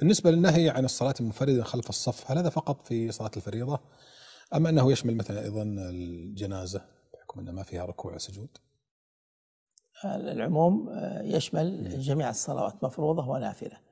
بالنسبة للنهي عن الصلاة المنفردة خلف الصف هل هذا فقط في صلاة الفريضة أم أنه يشمل مثلا أيضا الجنازة بحكم أن ما فيها ركوع وسجود العموم آه، يشمل جميع الصلوات مفروضة ونافلة